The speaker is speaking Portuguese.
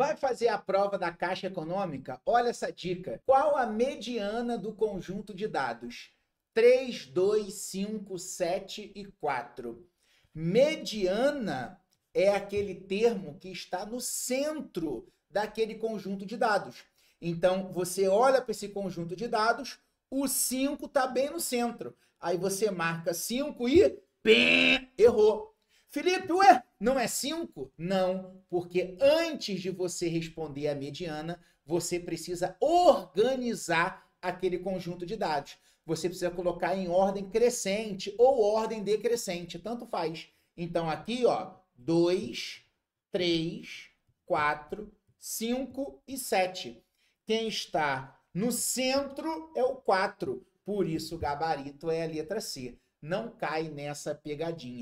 Vai fazer a prova da Caixa Econômica? Olha essa dica. Qual a mediana do conjunto de dados? 3, 2, 5, 7 e 4. Mediana é aquele termo que está no centro daquele conjunto de dados. Então, você olha para esse conjunto de dados, o 5 está bem no centro. Aí você marca 5 e pim, errou. Felipe, ué, não é 5? Não, porque antes de você responder a mediana, você precisa organizar aquele conjunto de dados. Você precisa colocar em ordem crescente ou ordem decrescente, tanto faz. Então aqui, ó, 2, 3, 4, 5 e 7. Quem está no centro é o 4. Por isso, o gabarito é a letra C. Não cai nessa pegadinha.